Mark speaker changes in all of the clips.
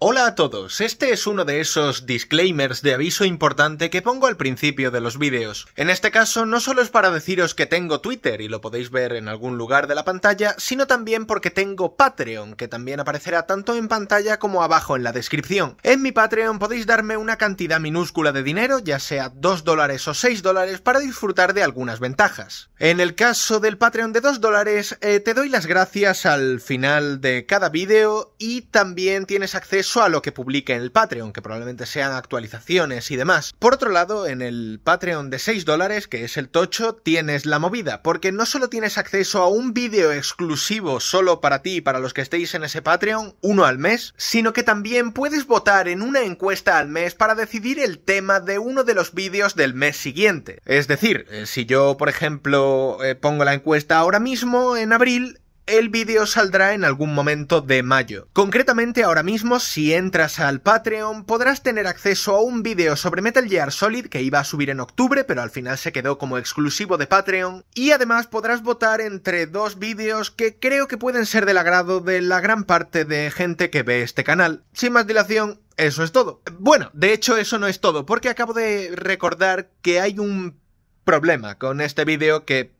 Speaker 1: Hola a todos, este es uno de esos disclaimers de aviso importante que pongo al principio de los vídeos. En este caso no solo es para deciros que tengo Twitter y lo podéis ver en algún lugar de la pantalla, sino también porque tengo Patreon, que también aparecerá tanto en pantalla como abajo en la descripción. En mi Patreon podéis darme una cantidad minúscula de dinero, ya sea 2 dólares o 6 dólares, para disfrutar de algunas ventajas. En el caso del Patreon de 2 dólares, eh, te doy las gracias al final de cada vídeo y también tienes acceso a lo que publique en el Patreon, que probablemente sean actualizaciones y demás. Por otro lado, en el Patreon de 6 dólares, que es el tocho, tienes la movida, porque no solo tienes acceso a un vídeo exclusivo solo para ti y para los que estéis en ese Patreon, uno al mes, sino que también puedes votar en una encuesta al mes para decidir el tema de uno de los vídeos del mes siguiente. Es decir, eh, si yo, por ejemplo, eh, pongo la encuesta ahora mismo, en abril, el vídeo saldrá en algún momento de mayo. Concretamente ahora mismo, si entras al Patreon, podrás tener acceso a un vídeo sobre Metal Gear Solid que iba a subir en octubre, pero al final se quedó como exclusivo de Patreon. Y además podrás votar entre dos vídeos que creo que pueden ser del agrado de la gran parte de gente que ve este canal. Sin más dilación, eso es todo. Bueno, de hecho eso no es todo, porque acabo de recordar que hay un problema con este vídeo que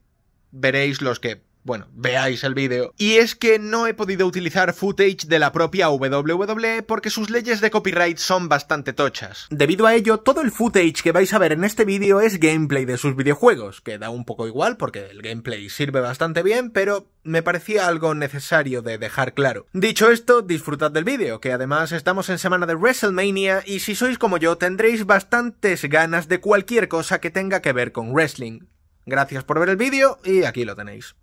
Speaker 1: veréis los que bueno, veáis el vídeo. Y es que no he podido utilizar footage de la propia WWE porque sus leyes de copyright son bastante tochas. Debido a ello, todo el footage que vais a ver en este vídeo es gameplay de sus videojuegos, que da un poco igual porque el gameplay sirve bastante bien, pero me parecía algo necesario de dejar claro. Dicho esto, disfrutad del vídeo, que además estamos en semana de WrestleMania y si sois como yo tendréis bastantes ganas de cualquier cosa que tenga que ver con wrestling. Gracias por ver el vídeo y aquí lo tenéis.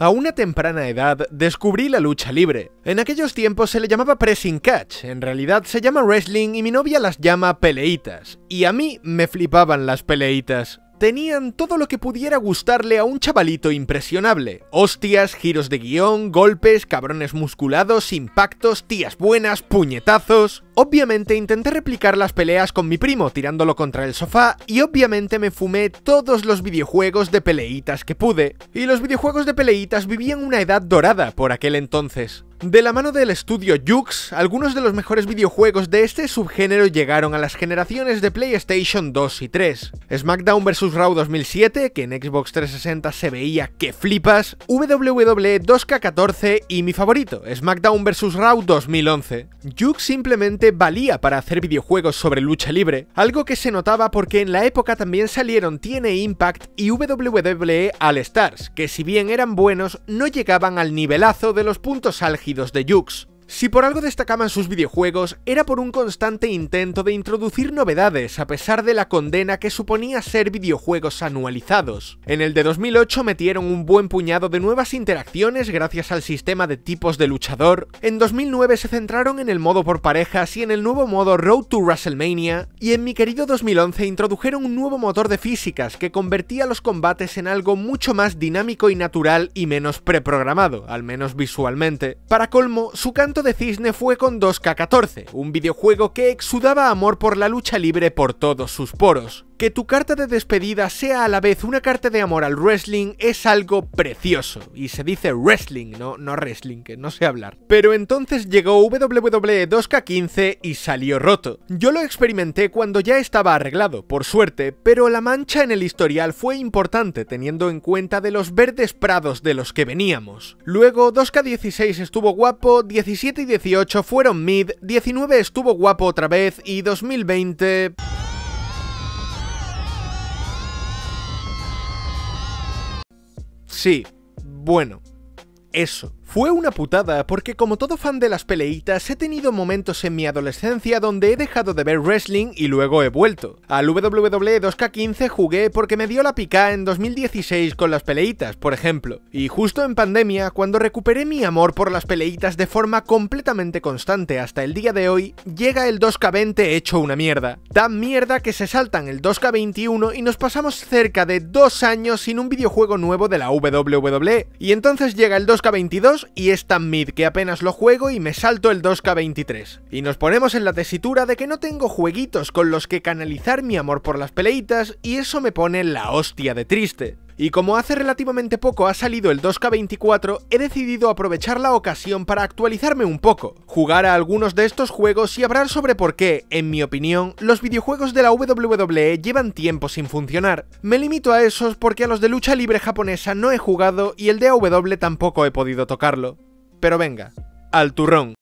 Speaker 1: A una temprana edad descubrí la lucha libre. En aquellos tiempos se le llamaba pressing catch, en realidad se llama wrestling y mi novia las llama peleitas. Y a mí me flipaban las peleitas tenían todo lo que pudiera gustarle a un chavalito impresionable. Hostias, giros de guión, golpes, cabrones musculados, impactos, tías buenas, puñetazos... Obviamente intenté replicar las peleas con mi primo tirándolo contra el sofá y obviamente me fumé todos los videojuegos de peleitas que pude. Y los videojuegos de peleitas vivían una edad dorada por aquel entonces. De la mano del estudio Jux, algunos de los mejores videojuegos de este subgénero llegaron a las generaciones de PlayStation 2 y 3. SmackDown vs Raw 2007, que en Xbox 360 se veía que flipas, WWE 2K14 y mi favorito, SmackDown vs Raw 2011. Jux simplemente valía para hacer videojuegos sobre lucha libre, algo que se notaba porque en la época también salieron TNA Impact y WWE All Stars, que si bien eran buenos, no llegaban al nivelazo de los puntos álgidos de Jux. Si por algo destacaban sus videojuegos, era por un constante intento de introducir novedades a pesar de la condena que suponía ser videojuegos anualizados. En el de 2008 metieron un buen puñado de nuevas interacciones gracias al sistema de tipos de luchador, en 2009 se centraron en el modo por parejas y en el nuevo modo Road to WrestleMania, y en mi querido 2011 introdujeron un nuevo motor de físicas que convertía los combates en algo mucho más dinámico y natural y menos preprogramado, al menos visualmente. Para colmo, su canto de Cisne fue con 2K14, un videojuego que exudaba amor por la lucha libre por todos sus poros. Que tu carta de despedida sea a la vez una carta de amor al wrestling es algo precioso. Y se dice wrestling, no, no wrestling, que no sé hablar. Pero entonces llegó WWE 2K15 y salió roto. Yo lo experimenté cuando ya estaba arreglado, por suerte, pero la mancha en el historial fue importante teniendo en cuenta de los verdes prados de los que veníamos. Luego 2K16 estuvo guapo, 17 y 18 fueron mid, 19 estuvo guapo otra vez y 2020... Sí, bueno, eso. Fue una putada, porque como todo fan de las peleitas, he tenido momentos en mi adolescencia donde he dejado de ver wrestling y luego he vuelto. Al WWE 2K15 jugué porque me dio la pica en 2016 con las peleitas, por ejemplo. Y justo en pandemia, cuando recuperé mi amor por las peleitas de forma completamente constante hasta el día de hoy, llega el 2K20 hecho una mierda. Tan mierda que se saltan el 2K21 y nos pasamos cerca de dos años sin un videojuego nuevo de la WWE. Y entonces llega el 2K22 y es tan mid que apenas lo juego y me salto el 2K23. Y nos ponemos en la tesitura de que no tengo jueguitos con los que canalizar mi amor por las peleitas y eso me pone la hostia de triste. Y como hace relativamente poco ha salido el 2K24, he decidido aprovechar la ocasión para actualizarme un poco, jugar a algunos de estos juegos y hablar sobre por qué, en mi opinión, los videojuegos de la WWE llevan tiempo sin funcionar. Me limito a esos porque a los de lucha libre japonesa no he jugado y el de AW tampoco he podido tocarlo. Pero venga, al turrón.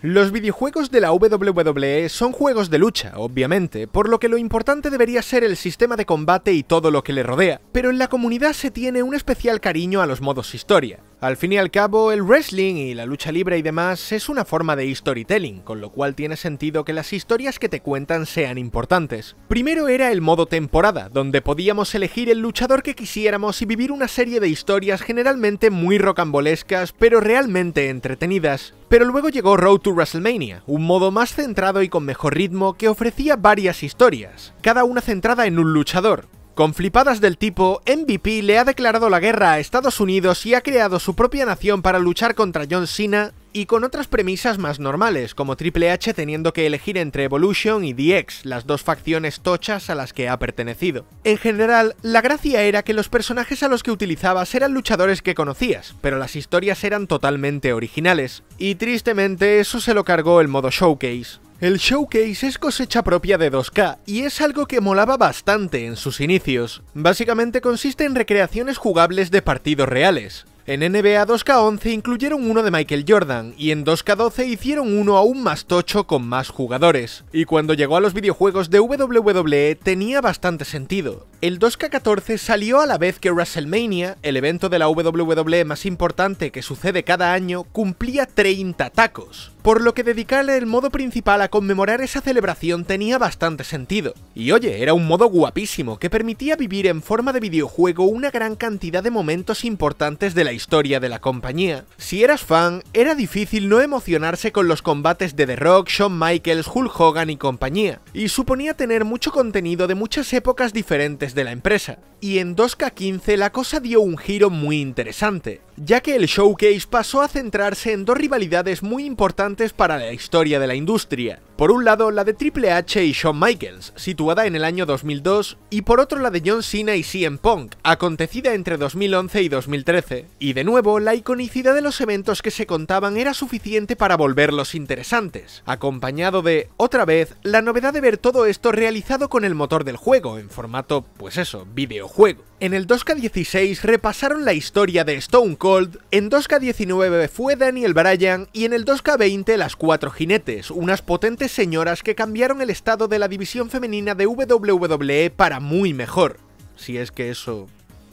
Speaker 1: Los videojuegos de la WWE son juegos de lucha, obviamente, por lo que lo importante debería ser el sistema de combate y todo lo que le rodea, pero en la comunidad se tiene un especial cariño a los modos historia. Al fin y al cabo, el wrestling y la lucha libre y demás es una forma de storytelling, con lo cual tiene sentido que las historias que te cuentan sean importantes. Primero era el modo temporada, donde podíamos elegir el luchador que quisiéramos y vivir una serie de historias generalmente muy rocambolescas, pero realmente entretenidas. Pero luego llegó Road to WrestleMania, un modo más centrado y con mejor ritmo que ofrecía varias historias, cada una centrada en un luchador, con flipadas del tipo, MVP le ha declarado la guerra a Estados Unidos y ha creado su propia nación para luchar contra John Cena y con otras premisas más normales, como Triple H teniendo que elegir entre Evolution y DX, las dos facciones tochas a las que ha pertenecido. En general, la gracia era que los personajes a los que utilizabas eran luchadores que conocías, pero las historias eran totalmente originales, y tristemente eso se lo cargó el modo showcase. El showcase es cosecha propia de 2K y es algo que molaba bastante en sus inicios. Básicamente consiste en recreaciones jugables de partidos reales. En NBA 2K11 incluyeron uno de Michael Jordan y en 2K12 hicieron uno aún más tocho con más jugadores. Y cuando llegó a los videojuegos de WWE tenía bastante sentido. El 2K14 salió a la vez que WrestleMania, el evento de la WWE más importante que sucede cada año, cumplía 30 tacos, por lo que dedicarle el modo principal a conmemorar esa celebración tenía bastante sentido. Y oye, era un modo guapísimo que permitía vivir en forma de videojuego una gran cantidad de momentos importantes de la historia de la compañía. Si eras fan, era difícil no emocionarse con los combates de The Rock, Shawn Michaels, Hulk Hogan y compañía, y suponía tener mucho contenido de muchas épocas diferentes de la empresa. Y en 2K15 la cosa dio un giro muy interesante, ya que el showcase pasó a centrarse en dos rivalidades muy importantes para la historia de la industria. Por un lado, la de Triple H y Shawn Michaels, situada en el año 2002, y por otro la de John Cena y CM Punk, acontecida entre 2011 y 2013. Y de nuevo, la iconicidad de los eventos que se contaban era suficiente para volverlos interesantes, acompañado de, otra vez, la novedad de ver todo esto realizado con el motor del juego, en formato, pues eso, videojuego. En el 2K16 repasaron la historia de Stone Cold, en 2K19 fue Daniel Bryan y en el 2K20 las cuatro jinetes, unas potentes señoras que cambiaron el estado de la división femenina de WWE para muy mejor. Si es que eso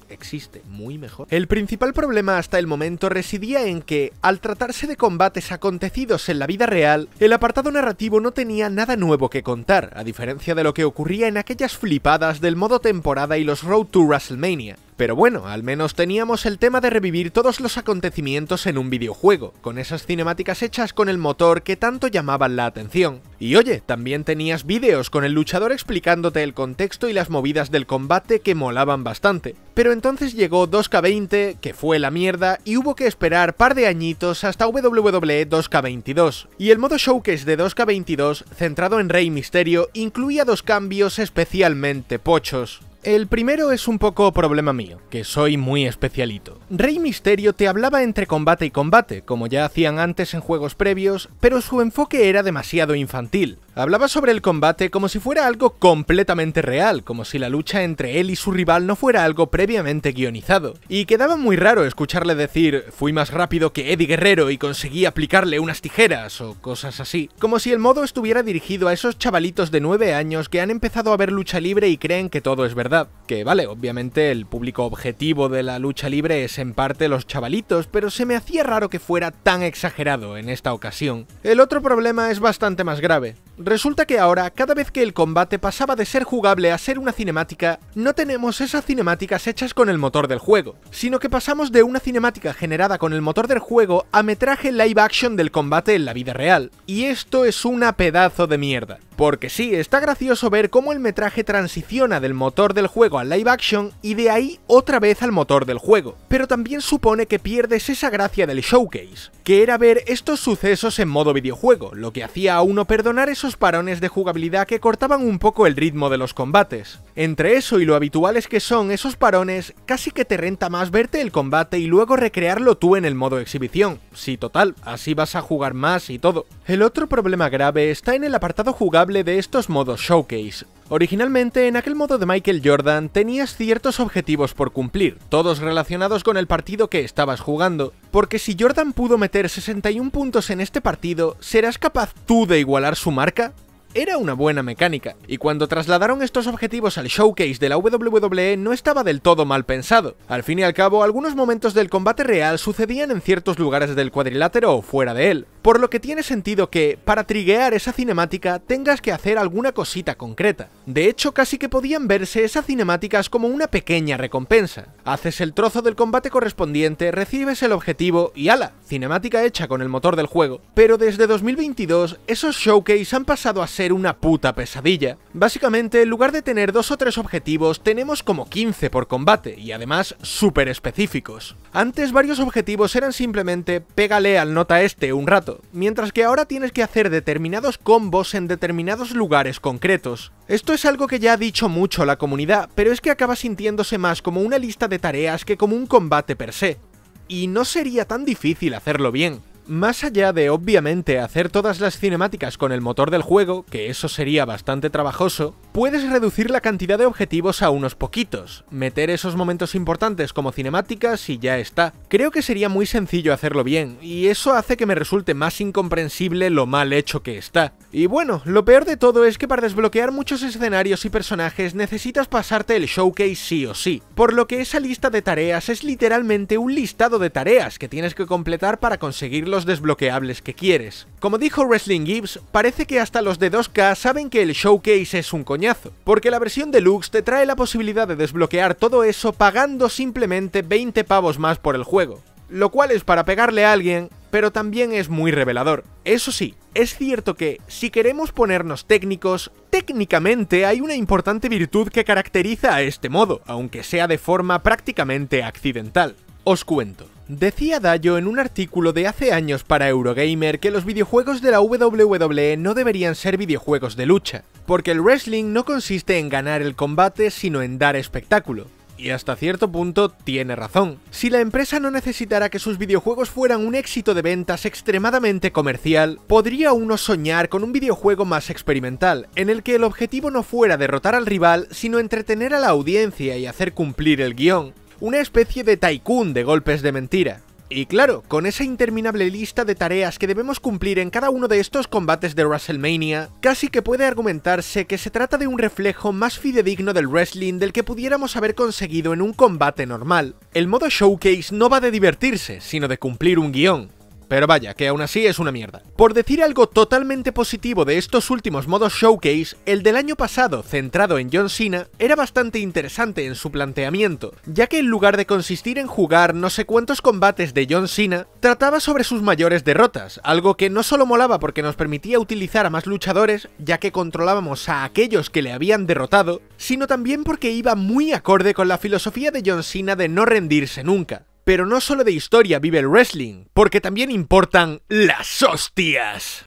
Speaker 1: existe muy mejor. El principal problema hasta el momento residía en que, al tratarse de combates acontecidos en la vida real, el apartado narrativo no tenía nada nuevo que contar, a diferencia de lo que ocurría en aquellas flipadas del modo temporada y los Road to WrestleMania. Pero bueno, al menos teníamos el tema de revivir todos los acontecimientos en un videojuego, con esas cinemáticas hechas con el motor que tanto llamaban la atención. Y oye, también tenías vídeos con el luchador explicándote el contexto y las movidas del combate que molaban bastante. Pero entonces llegó 2K20, que fue la mierda, y hubo que esperar par de añitos hasta WWE 2K22. Y el modo showcase de 2K22, centrado en Rey Misterio, incluía dos cambios especialmente pochos. El primero es un poco problema mío, que soy muy especialito. Rey Misterio te hablaba entre combate y combate, como ya hacían antes en juegos previos, pero su enfoque era demasiado infantil. Hablaba sobre el combate como si fuera algo completamente real, como si la lucha entre él y su rival no fuera algo previamente guionizado. Y quedaba muy raro escucharle decir, fui más rápido que Eddie Guerrero y conseguí aplicarle unas tijeras o cosas así. Como si el modo estuviera dirigido a esos chavalitos de 9 años que han empezado a ver lucha libre y creen que todo es verdad. Que vale, obviamente el público objetivo de la lucha libre es en parte los chavalitos, pero se me hacía raro que fuera tan exagerado en esta ocasión. El otro problema es bastante más grave. Resulta que ahora, cada vez que el combate pasaba de ser jugable a ser una cinemática, no tenemos esas cinemáticas hechas con el motor del juego, sino que pasamos de una cinemática generada con el motor del juego a metraje live action del combate en la vida real. Y esto es una pedazo de mierda. Porque sí, está gracioso ver cómo el metraje transiciona del motor del juego al live action y de ahí otra vez al motor del juego, pero también supone que pierdes esa gracia del showcase, que era ver estos sucesos en modo videojuego, lo que hacía a uno perdonar esos parones de jugabilidad que cortaban un poco el ritmo de los combates. Entre eso y lo habituales que son esos parones, casi que te renta más verte el combate y luego recrearlo tú en el modo exhibición. Sí, total, así vas a jugar más y todo. El otro problema grave está en el apartado jugable de estos modos showcase, Originalmente, en aquel modo de Michael Jordan, tenías ciertos objetivos por cumplir, todos relacionados con el partido que estabas jugando, porque si Jordan pudo meter 61 puntos en este partido, ¿serás capaz tú de igualar su marca? era una buena mecánica, y cuando trasladaron estos objetivos al showcase de la WWE no estaba del todo mal pensado. Al fin y al cabo, algunos momentos del combate real sucedían en ciertos lugares del cuadrilátero o fuera de él, por lo que tiene sentido que, para triguear esa cinemática, tengas que hacer alguna cosita concreta. De hecho, casi que podían verse esas cinemáticas como una pequeña recompensa. Haces el trozo del combate correspondiente, recibes el objetivo y ala, cinemática hecha con el motor del juego. Pero desde 2022, esos showcase han pasado a ser una puta pesadilla. Básicamente, en lugar de tener dos o tres objetivos, tenemos como 15 por combate, y además súper específicos. Antes varios objetivos eran simplemente pégale al nota este un rato, mientras que ahora tienes que hacer determinados combos en determinados lugares concretos. Esto es algo que ya ha dicho mucho la comunidad, pero es que acaba sintiéndose más como una lista de tareas que como un combate per se. Y no sería tan difícil hacerlo bien. Más allá de obviamente hacer todas las cinemáticas con el motor del juego, que eso sería bastante trabajoso, puedes reducir la cantidad de objetivos a unos poquitos, meter esos momentos importantes como cinemáticas y ya está. Creo que sería muy sencillo hacerlo bien, y eso hace que me resulte más incomprensible lo mal hecho que está. Y bueno, lo peor de todo es que para desbloquear muchos escenarios y personajes necesitas pasarte el showcase sí o sí, por lo que esa lista de tareas es literalmente un listado de tareas que tienes que completar para conseguirlo desbloqueables que quieres. Como dijo Wrestling Gibbs, parece que hasta los de 2K saben que el showcase es un coñazo, porque la versión deluxe te trae la posibilidad de desbloquear todo eso pagando simplemente 20 pavos más por el juego, lo cual es para pegarle a alguien, pero también es muy revelador. Eso sí, es cierto que, si queremos ponernos técnicos, técnicamente hay una importante virtud que caracteriza a este modo, aunque sea de forma prácticamente accidental. Os cuento. Decía Dayo en un artículo de hace años para Eurogamer que los videojuegos de la WWE no deberían ser videojuegos de lucha, porque el wrestling no consiste en ganar el combate sino en dar espectáculo. Y hasta cierto punto tiene razón. Si la empresa no necesitara que sus videojuegos fueran un éxito de ventas extremadamente comercial, podría uno soñar con un videojuego más experimental, en el que el objetivo no fuera derrotar al rival, sino entretener a la audiencia y hacer cumplir el guión una especie de tycoon de golpes de mentira. Y claro, con esa interminable lista de tareas que debemos cumplir en cada uno de estos combates de WrestleMania, casi que puede argumentarse que se trata de un reflejo más fidedigno del wrestling del que pudiéramos haber conseguido en un combate normal. El modo showcase no va de divertirse, sino de cumplir un guión. Pero vaya, que aún así es una mierda. Por decir algo totalmente positivo de estos últimos modos showcase, el del año pasado, centrado en John Cena, era bastante interesante en su planteamiento, ya que en lugar de consistir en jugar no sé cuántos combates de John Cena, trataba sobre sus mayores derrotas, algo que no solo molaba porque nos permitía utilizar a más luchadores, ya que controlábamos a aquellos que le habían derrotado, sino también porque iba muy acorde con la filosofía de John Cena de no rendirse nunca. Pero no solo de historia vive el wrestling, porque también importan las hostias.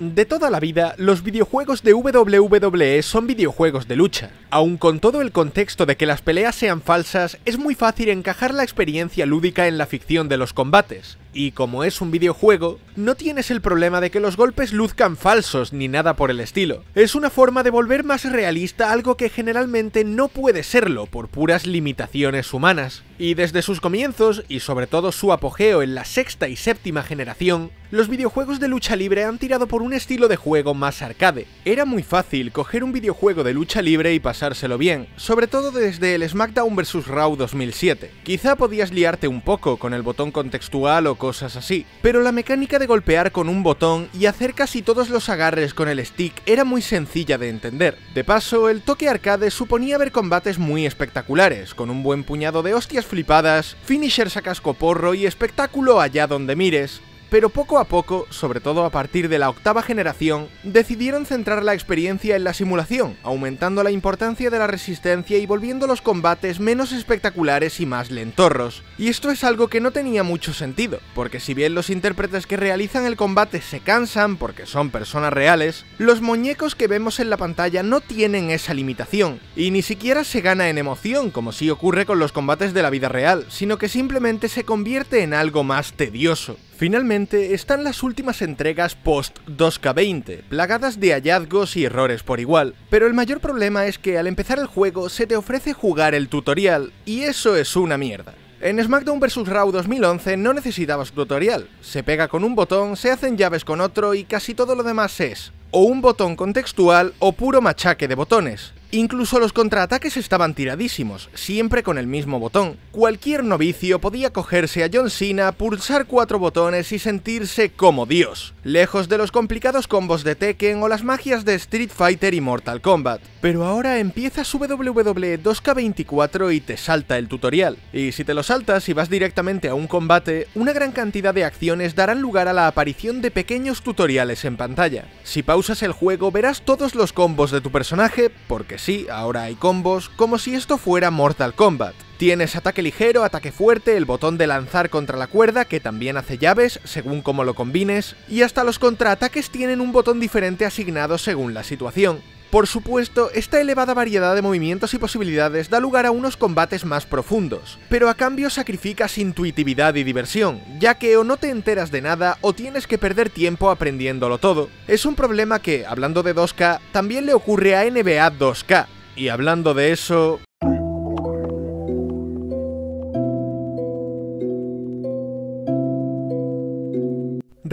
Speaker 1: De toda la vida, los videojuegos de WWE son videojuegos de lucha. Aun con todo el contexto de que las peleas sean falsas, es muy fácil encajar la experiencia lúdica en la ficción de los combates. Y como es un videojuego, no tienes el problema de que los golpes luzcan falsos ni nada por el estilo. Es una forma de volver más realista algo que generalmente no puede serlo por puras limitaciones humanas. Y desde sus comienzos, y sobre todo su apogeo en la sexta y séptima generación, los videojuegos de lucha libre han tirado por un estilo de juego más arcade. Era muy fácil coger un videojuego de lucha libre y pasárselo bien, sobre todo desde el SmackDown vs Raw 2007. Quizá podías liarte un poco con el botón contextual o con cosas así. Pero la mecánica de golpear con un botón y hacer casi todos los agarres con el stick era muy sencilla de entender. De paso, el toque arcade suponía ver combates muy espectaculares, con un buen puñado de hostias flipadas, finishers a casco porro y espectáculo allá donde mires, pero poco a poco, sobre todo a partir de la octava generación, decidieron centrar la experiencia en la simulación, aumentando la importancia de la resistencia y volviendo los combates menos espectaculares y más lentorros. Y esto es algo que no tenía mucho sentido, porque si bien los intérpretes que realizan el combate se cansan porque son personas reales, los muñecos que vemos en la pantalla no tienen esa limitación, y ni siquiera se gana en emoción como si ocurre con los combates de la vida real, sino que simplemente se convierte en algo más tedioso. Finalmente están las últimas entregas post 2K20, plagadas de hallazgos y errores por igual, pero el mayor problema es que al empezar el juego se te ofrece jugar el tutorial, y eso es una mierda. En SmackDown vs Raw 2011 no necesitabas tutorial, se pega con un botón, se hacen llaves con otro y casi todo lo demás es o un botón contextual o puro machaque de botones. Incluso los contraataques estaban tiradísimos, siempre con el mismo botón. Cualquier novicio podía cogerse a John Cena, pulsar cuatro botones y sentirse como Dios, lejos de los complicados combos de Tekken o las magias de Street Fighter y Mortal Kombat. Pero ahora empiezas WWE 2K24 y te salta el tutorial. Y si te lo saltas y vas directamente a un combate, una gran cantidad de acciones darán lugar a la aparición de pequeños tutoriales en pantalla. Si pausas el juego verás todos los combos de tu personaje, porque sí, ahora hay combos, como si esto fuera Mortal Kombat. Tienes ataque ligero, ataque fuerte, el botón de lanzar contra la cuerda, que también hace llaves, según cómo lo combines, y hasta los contraataques tienen un botón diferente asignado según la situación. Por supuesto, esta elevada variedad de movimientos y posibilidades da lugar a unos combates más profundos, pero a cambio sacrificas intuitividad y diversión, ya que o no te enteras de nada o tienes que perder tiempo aprendiéndolo todo. Es un problema que, hablando de 2K, también le ocurre a NBA 2K, y hablando de eso,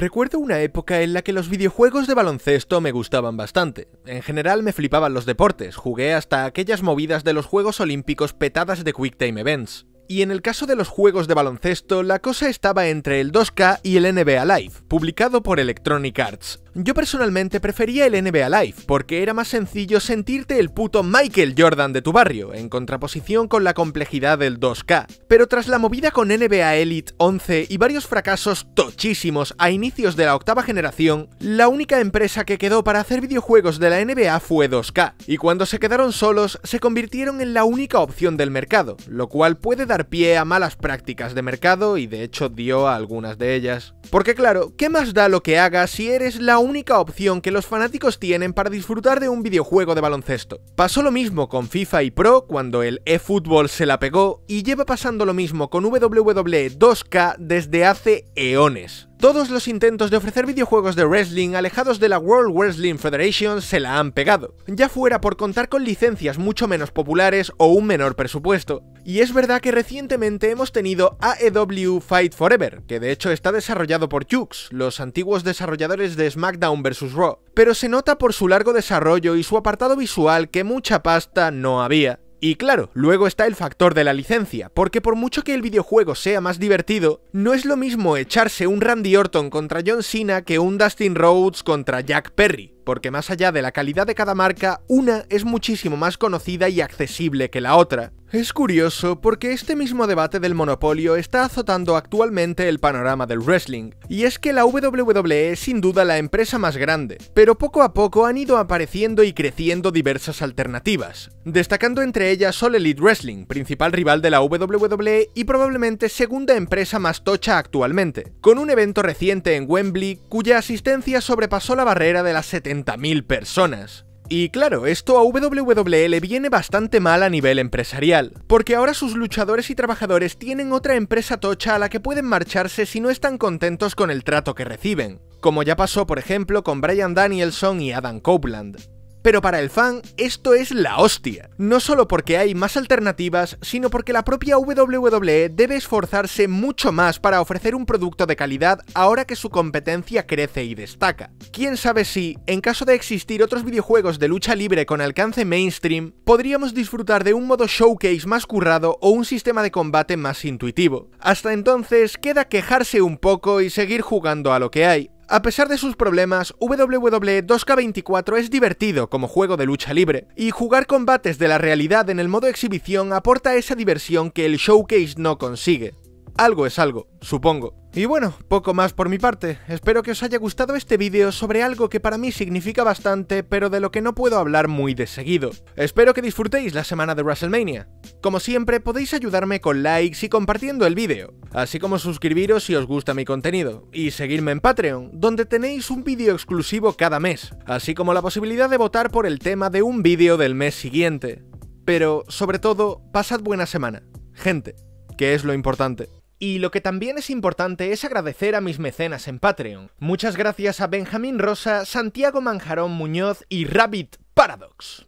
Speaker 1: Recuerdo una época en la que los videojuegos de baloncesto me gustaban bastante. En general me flipaban los deportes, jugué hasta aquellas movidas de los Juegos Olímpicos petadas de Quick Time Events. Y en el caso de los juegos de baloncesto, la cosa estaba entre el 2K y el NBA Live, publicado por Electronic Arts, yo personalmente prefería el NBA Live, porque era más sencillo sentirte el puto Michael Jordan de tu barrio, en contraposición con la complejidad del 2K. Pero tras la movida con NBA Elite 11 y varios fracasos tochísimos a inicios de la octava generación, la única empresa que quedó para hacer videojuegos de la NBA fue 2K, y cuando se quedaron solos se convirtieron en la única opción del mercado, lo cual puede dar pie a malas prácticas de mercado y de hecho dio a algunas de ellas. Porque claro, ¿qué más da lo que hagas si eres la única opción que los fanáticos tienen para disfrutar de un videojuego de baloncesto. Pasó lo mismo con FIFA y Pro cuando el eFootball se la pegó y lleva pasando lo mismo con WWE 2K desde hace eones. Todos los intentos de ofrecer videojuegos de wrestling alejados de la World Wrestling Federation se la han pegado, ya fuera por contar con licencias mucho menos populares o un menor presupuesto. Y es verdad que recientemente hemos tenido AEW Fight Forever, que de hecho está desarrollado por Jux, los antiguos desarrolladores de SmackDown vs. Raw, pero se nota por su largo desarrollo y su apartado visual que mucha pasta no había. Y claro, luego está el factor de la licencia, porque por mucho que el videojuego sea más divertido, no es lo mismo echarse un Randy Orton contra John Cena que un Dustin Rhodes contra Jack Perry, porque más allá de la calidad de cada marca, una es muchísimo más conocida y accesible que la otra. Es curioso porque este mismo debate del monopolio está azotando actualmente el panorama del wrestling, y es que la WWE es sin duda la empresa más grande, pero poco a poco han ido apareciendo y creciendo diversas alternativas, destacando entre ellas All Elite Wrestling, principal rival de la WWE y probablemente segunda empresa más tocha actualmente, con un evento reciente en Wembley cuya asistencia sobrepasó la barrera de las 70.000 personas. Y claro, esto a WWE le viene bastante mal a nivel empresarial, porque ahora sus luchadores y trabajadores tienen otra empresa tocha a la que pueden marcharse si no están contentos con el trato que reciben, como ya pasó por ejemplo con Brian Danielson y Adam Copeland. Pero para el fan, esto es la hostia. No solo porque hay más alternativas, sino porque la propia WWE debe esforzarse mucho más para ofrecer un producto de calidad ahora que su competencia crece y destaca. Quién sabe si, en caso de existir otros videojuegos de lucha libre con alcance mainstream, podríamos disfrutar de un modo showcase más currado o un sistema de combate más intuitivo. Hasta entonces, queda quejarse un poco y seguir jugando a lo que hay, a pesar de sus problemas, WWE 2K24 es divertido como juego de lucha libre, y jugar combates de la realidad en el modo exhibición aporta esa diversión que el showcase no consigue algo es algo, supongo. Y bueno, poco más por mi parte. Espero que os haya gustado este vídeo sobre algo que para mí significa bastante, pero de lo que no puedo hablar muy de seguido. Espero que disfrutéis la semana de WrestleMania. Como siempre, podéis ayudarme con likes y compartiendo el vídeo, así como suscribiros si os gusta mi contenido, y seguirme en Patreon, donde tenéis un vídeo exclusivo cada mes, así como la posibilidad de votar por el tema de un vídeo del mes siguiente. Pero, sobre todo, pasad buena semana. Gente, que es lo importante. Y lo que también es importante es agradecer a mis mecenas en Patreon. Muchas gracias a Benjamín Rosa, Santiago Manjarón Muñoz y Rabbit Paradox.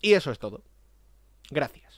Speaker 1: Y eso es todo. Gracias.